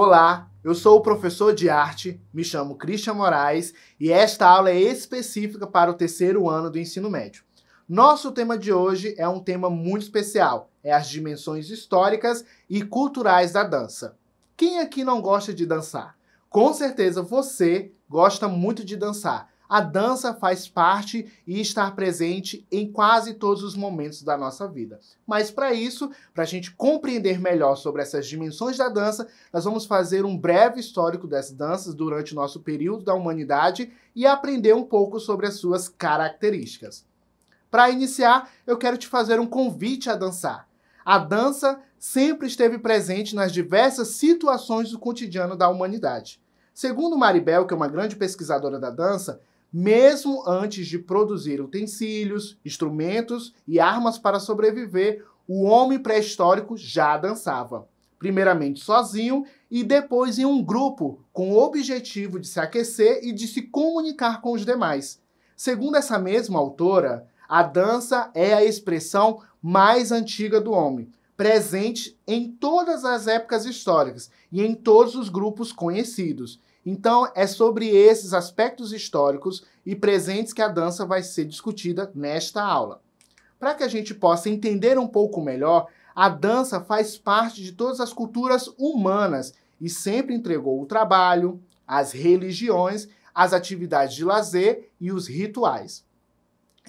Olá, eu sou o professor de arte, me chamo Christian Moraes e esta aula é específica para o terceiro ano do ensino médio. Nosso tema de hoje é um tema muito especial, é as dimensões históricas e culturais da dança. Quem aqui não gosta de dançar? Com certeza você gosta muito de dançar, a dança faz parte e está presente em quase todos os momentos da nossa vida. Mas para isso, para a gente compreender melhor sobre essas dimensões da dança, nós vamos fazer um breve histórico das danças durante o nosso período da humanidade e aprender um pouco sobre as suas características. Para iniciar, eu quero te fazer um convite a dançar. A dança sempre esteve presente nas diversas situações do cotidiano da humanidade. Segundo Maribel, que é uma grande pesquisadora da dança, mesmo antes de produzir utensílios, instrumentos e armas para sobreviver, o homem pré-histórico já dançava. Primeiramente sozinho e depois em um grupo, com o objetivo de se aquecer e de se comunicar com os demais. Segundo essa mesma autora, a dança é a expressão mais antiga do homem, presente em todas as épocas históricas e em todos os grupos conhecidos. Então, é sobre esses aspectos históricos e presentes que a dança vai ser discutida nesta aula. Para que a gente possa entender um pouco melhor, a dança faz parte de todas as culturas humanas e sempre entregou o trabalho, as religiões, as atividades de lazer e os rituais.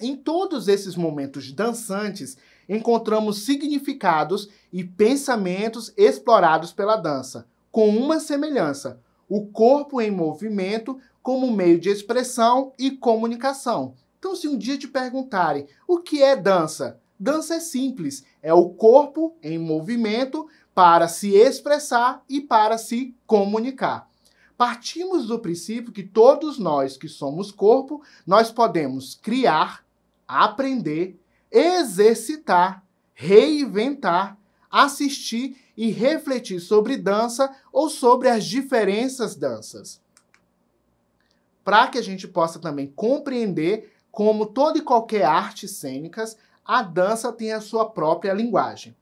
Em todos esses momentos dançantes, encontramos significados e pensamentos explorados pela dança, com uma semelhança, o corpo em movimento como meio de expressão e comunicação. Então, se um dia te perguntarem o que é dança, dança é simples, é o corpo em movimento para se expressar e para se comunicar. Partimos do princípio que todos nós que somos corpo, nós podemos criar, aprender, exercitar, reinventar, assistir e refletir sobre dança ou sobre as diferenças danças. Para que a gente possa também compreender como toda e qualquer arte cênicas, a dança tem a sua própria linguagem.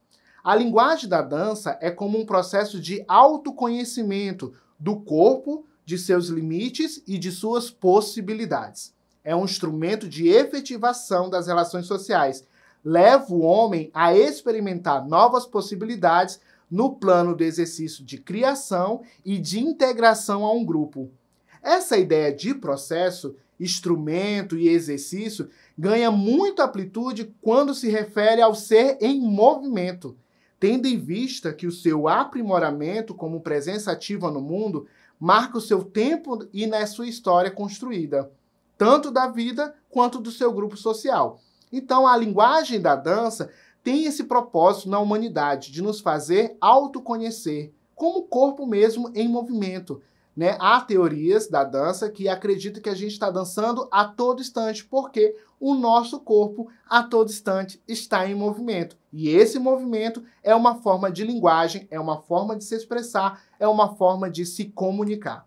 A linguagem da dança é como um processo de autoconhecimento do corpo, de seus limites e de suas possibilidades. É um instrumento de efetivação das relações sociais. Leva o homem a experimentar novas possibilidades no plano do exercício de criação e de integração a um grupo. Essa ideia de processo, instrumento e exercício ganha muito amplitude quando se refere ao ser em movimento, tendo em vista que o seu aprimoramento como presença ativa no mundo marca o seu tempo e na sua história construída, tanto da vida quanto do seu grupo social. Então, a linguagem da dança tem esse propósito na humanidade de nos fazer autoconhecer, como o corpo mesmo em movimento. Né? Há teorias da dança que acreditam que a gente está dançando a todo instante, porque o nosso corpo a todo instante está em movimento. E esse movimento é uma forma de linguagem, é uma forma de se expressar, é uma forma de se comunicar.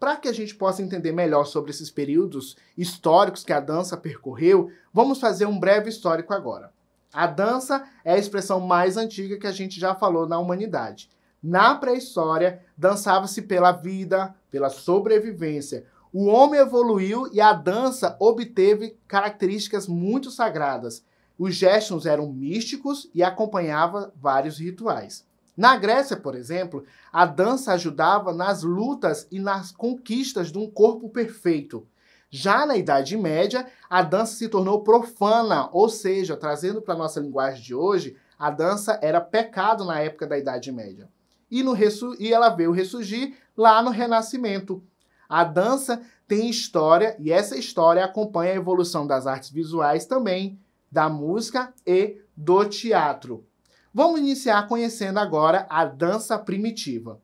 Para que a gente possa entender melhor sobre esses períodos históricos que a dança percorreu, vamos fazer um breve histórico agora. A dança é a expressão mais antiga que a gente já falou na humanidade. Na pré-história, dançava-se pela vida, pela sobrevivência. O homem evoluiu e a dança obteve características muito sagradas. Os gestos eram místicos e acompanhava vários rituais. Na Grécia, por exemplo, a dança ajudava nas lutas e nas conquistas de um corpo perfeito. Já na Idade Média, a dança se tornou profana, ou seja, trazendo para a nossa linguagem de hoje, a dança era pecado na época da Idade Média. E, no, e ela veio ressurgir lá no Renascimento. A dança tem história e essa história acompanha a evolução das artes visuais também, da música e do teatro. Vamos iniciar conhecendo agora a dança primitiva.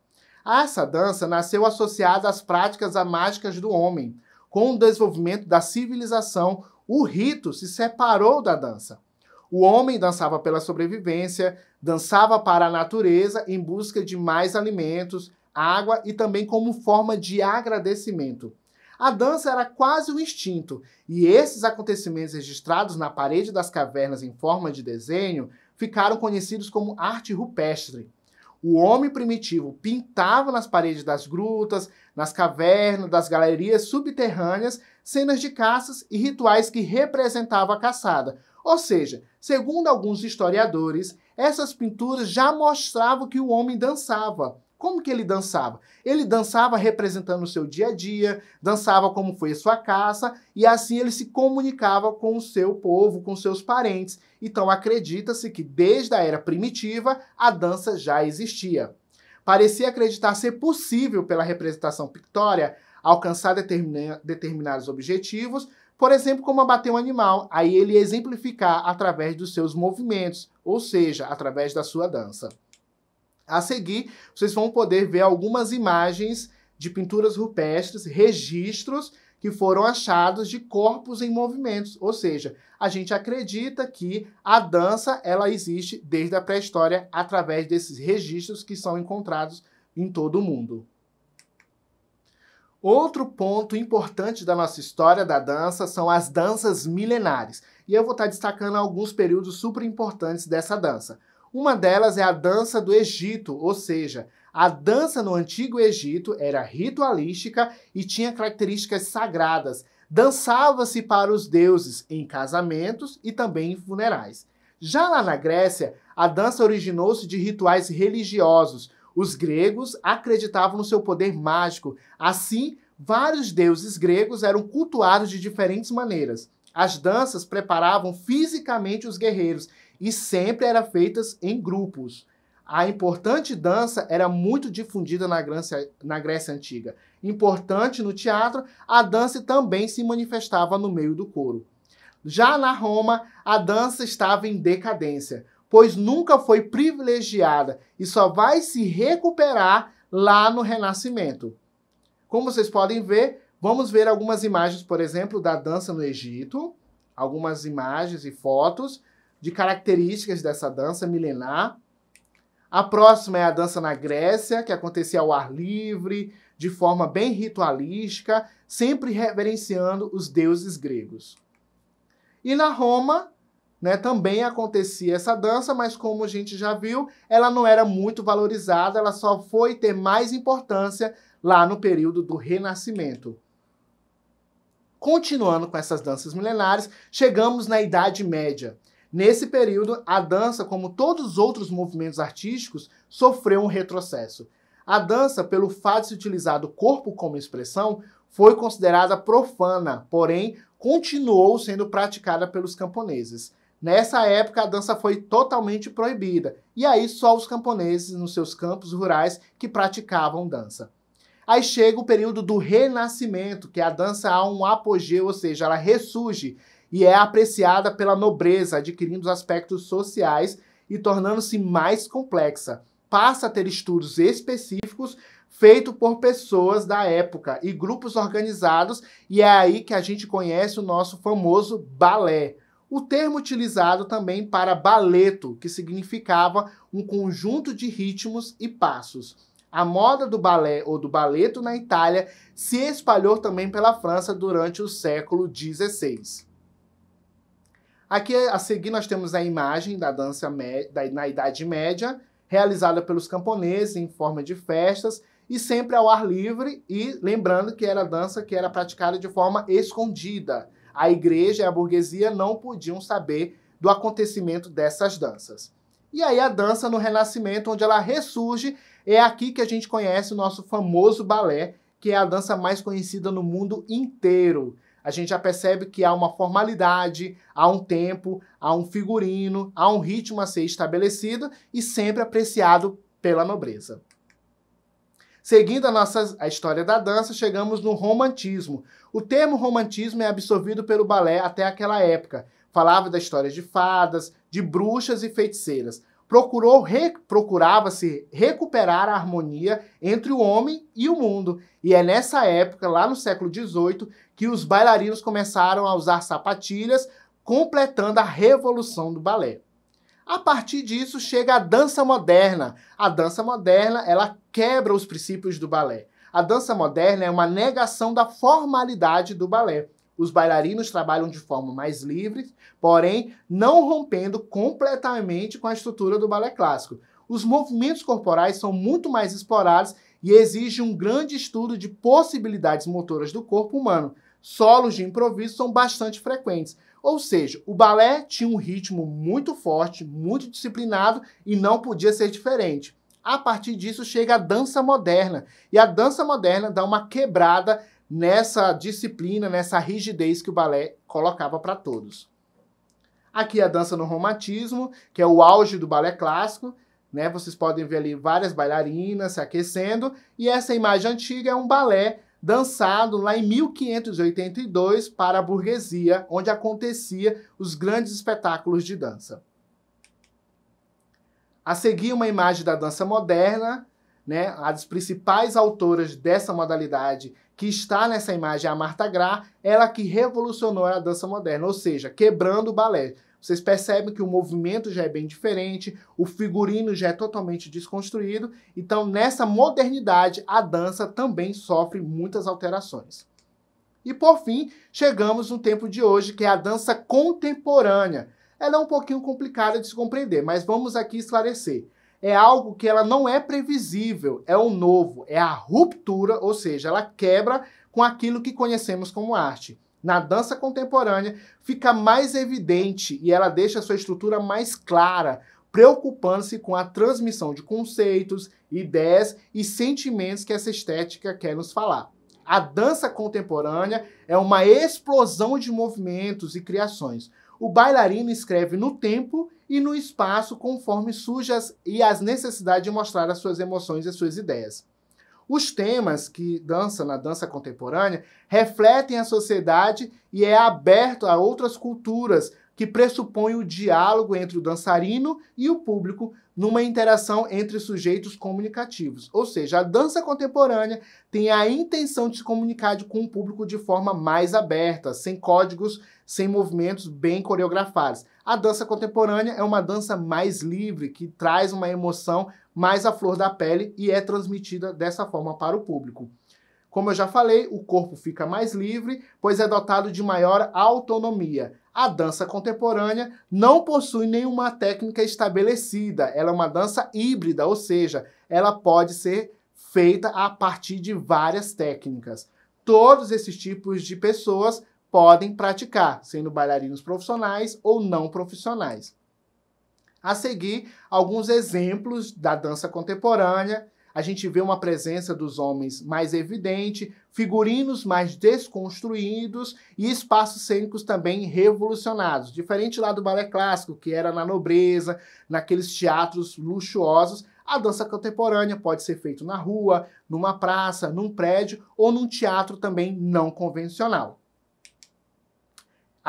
Essa dança nasceu associada às práticas mágicas do homem, com o desenvolvimento da civilização, o rito se separou da dança. O homem dançava pela sobrevivência, dançava para a natureza em busca de mais alimentos, água e também como forma de agradecimento. A dança era quase um instinto, e esses acontecimentos registrados na parede das cavernas em forma de desenho ficaram conhecidos como arte rupestre. O homem primitivo pintava nas paredes das grutas, nas cavernas, das galerias subterrâneas, cenas de caças e rituais que representavam a caçada. Ou seja, segundo alguns historiadores, essas pinturas já mostravam que o homem dançava. Como que ele dançava? Ele dançava representando o seu dia a dia, dançava como foi a sua caça, e assim ele se comunicava com o seu povo, com seus parentes. Então acredita-se que desde a era primitiva a dança já existia. Parecia acreditar ser possível, pela representação pictória, alcançar determina determinados objetivos, por exemplo, como abater um animal, aí ele exemplificar através dos seus movimentos, ou seja, através da sua dança. A seguir, vocês vão poder ver algumas imagens de pinturas rupestres, registros que foram achados de corpos em movimentos, ou seja, a gente acredita que a dança ela existe desde a pré-história através desses registros que são encontrados em todo o mundo. Outro ponto importante da nossa história da dança são as danças milenares. E eu vou estar destacando alguns períodos super importantes dessa dança. Uma delas é a dança do Egito, ou seja, a dança no antigo Egito era ritualística e tinha características sagradas. Dançava-se para os deuses em casamentos e também em funerais. Já lá na Grécia, a dança originou-se de rituais religiosos. Os gregos acreditavam no seu poder mágico. Assim, vários deuses gregos eram cultuados de diferentes maneiras. As danças preparavam fisicamente os guerreiros e sempre eram feitas em grupos. A importante dança era muito difundida na Grécia, na Grécia Antiga. Importante no teatro, a dança também se manifestava no meio do coro. Já na Roma, a dança estava em decadência, pois nunca foi privilegiada e só vai se recuperar lá no Renascimento. Como vocês podem ver, vamos ver algumas imagens, por exemplo, da dança no Egito, algumas imagens e fotos, de características dessa dança milenar. A próxima é a dança na Grécia, que acontecia ao ar livre, de forma bem ritualística, sempre reverenciando os deuses gregos. E na Roma, né, também acontecia essa dança, mas como a gente já viu, ela não era muito valorizada, ela só foi ter mais importância lá no período do Renascimento. Continuando com essas danças milenares, chegamos na Idade Média. Nesse período, a dança, como todos os outros movimentos artísticos, sofreu um retrocesso. A dança, pelo fato de utilizar o corpo como expressão, foi considerada profana, porém continuou sendo praticada pelos camponeses. Nessa época, a dança foi totalmente proibida, e aí só os camponeses nos seus campos rurais que praticavam dança. Aí chega o período do renascimento, que a dança há um apogeu, ou seja, ela ressurge e é apreciada pela nobreza, adquirindo os aspectos sociais e tornando-se mais complexa. Passa a ter estudos específicos feitos por pessoas da época e grupos organizados, e é aí que a gente conhece o nosso famoso balé. O termo utilizado também para baleto, que significava um conjunto de ritmos e passos. A moda do balé ou do baleto na Itália se espalhou também pela França durante o século XVI. Aqui a seguir nós temos a imagem da dança da, na Idade Média, realizada pelos camponeses em forma de festas e sempre ao ar livre e lembrando que era dança que era praticada de forma escondida. A igreja e a burguesia não podiam saber do acontecimento dessas danças. E aí a dança no Renascimento, onde ela ressurge, é aqui que a gente conhece o nosso famoso balé, que é a dança mais conhecida no mundo inteiro a gente já percebe que há uma formalidade, há um tempo, há um figurino, há um ritmo a ser estabelecido e sempre apreciado pela nobreza. Seguindo a nossa a história da dança, chegamos no romantismo. O termo romantismo é absorvido pelo balé até aquela época. Falava da história de fadas, de bruxas e feiticeiras procurou re, procurava se recuperar a harmonia entre o homem e o mundo. E é nessa época, lá no século XVIII, que os bailarinos começaram a usar sapatilhas, completando a revolução do balé. A partir disso chega a dança moderna. A dança moderna, ela quebra os princípios do balé. A dança moderna é uma negação da formalidade do balé. Os bailarinos trabalham de forma mais livre, porém não rompendo completamente com a estrutura do balé clássico. Os movimentos corporais são muito mais explorados e exigem um grande estudo de possibilidades motoras do corpo humano. Solos de improviso são bastante frequentes. Ou seja, o balé tinha um ritmo muito forte, muito disciplinado e não podia ser diferente. A partir disso chega a dança moderna, e a dança moderna dá uma quebrada nessa disciplina, nessa rigidez que o balé colocava para todos. Aqui a dança no romantismo, que é o auge do balé clássico, né? Vocês podem ver ali várias bailarinas se aquecendo, e essa imagem antiga é um balé dançado lá em 1582 para a burguesia, onde acontecia os grandes espetáculos de dança. A seguir uma imagem da dança moderna, né? As principais autoras dessa modalidade que está nessa imagem, a Marta Gra, ela que revolucionou a dança moderna, ou seja, quebrando o balé. Vocês percebem que o movimento já é bem diferente, o figurino já é totalmente desconstruído, então nessa modernidade a dança também sofre muitas alterações. E por fim, chegamos no tempo de hoje, que é a dança contemporânea. Ela é um pouquinho complicada de se compreender, mas vamos aqui esclarecer é algo que ela não é previsível, é o novo, é a ruptura, ou seja, ela quebra com aquilo que conhecemos como arte. Na dança contemporânea fica mais evidente e ela deixa sua estrutura mais clara, preocupando-se com a transmissão de conceitos, ideias e sentimentos que essa estética quer nos falar. A dança contemporânea é uma explosão de movimentos e criações, o bailarino escreve no tempo e no espaço conforme surge as, e as necessidades de mostrar as suas emoções e as suas ideias. Os temas que dança na dança contemporânea refletem a sociedade e é aberto a outras culturas, que pressupõe o diálogo entre o dançarino e o público numa interação entre sujeitos comunicativos. Ou seja, a dança contemporânea tem a intenção de se comunicar com o público de forma mais aberta, sem códigos, sem movimentos bem coreografados. A dança contemporânea é uma dança mais livre, que traz uma emoção mais à flor da pele e é transmitida dessa forma para o público. Como eu já falei, o corpo fica mais livre, pois é dotado de maior autonomia a dança contemporânea não possui nenhuma técnica estabelecida. Ela é uma dança híbrida, ou seja, ela pode ser feita a partir de várias técnicas. Todos esses tipos de pessoas podem praticar, sendo bailarinos profissionais ou não profissionais. A seguir, alguns exemplos da dança contemporânea a gente vê uma presença dos homens mais evidente, figurinos mais desconstruídos e espaços cênicos também revolucionados. Diferente lá do balé clássico, que era na nobreza, naqueles teatros luxuosos, a dança contemporânea pode ser feita na rua, numa praça, num prédio ou num teatro também não convencional.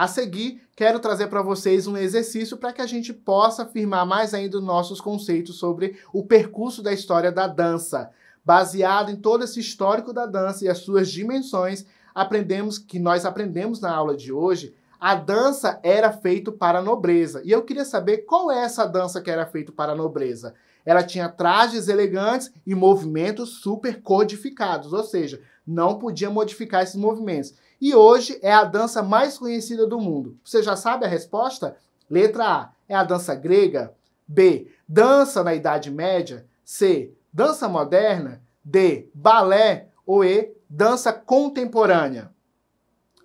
A seguir, quero trazer para vocês um exercício para que a gente possa afirmar mais ainda nossos conceitos sobre o percurso da história da dança. Baseado em todo esse histórico da dança e as suas dimensões, aprendemos que nós aprendemos na aula de hoje a dança era feita para a nobreza. E eu queria saber qual é essa dança que era feita para a nobreza. Ela tinha trajes elegantes e movimentos super codificados, ou seja, não podia modificar esses movimentos e hoje é a dança mais conhecida do mundo. Você já sabe a resposta? Letra A, é a dança grega. B, dança na Idade Média. C, dança moderna. D, balé. Ou E, dança contemporânea.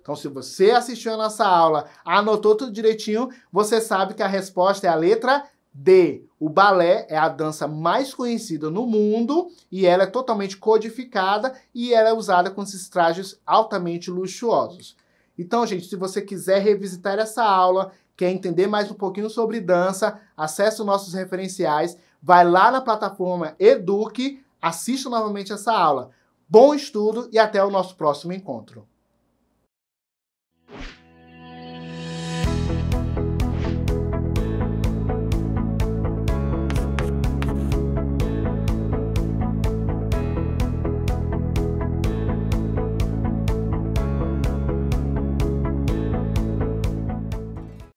Então, se você assistiu a nossa aula, anotou tudo direitinho, você sabe que a resposta é a letra D, o balé é a dança mais conhecida no mundo e ela é totalmente codificada e ela é usada com esses trajes altamente luxuosos. Então, gente, se você quiser revisitar essa aula, quer entender mais um pouquinho sobre dança, acesse os nossos referenciais, vai lá na plataforma Eduque, assista novamente essa aula. Bom estudo e até o nosso próximo encontro.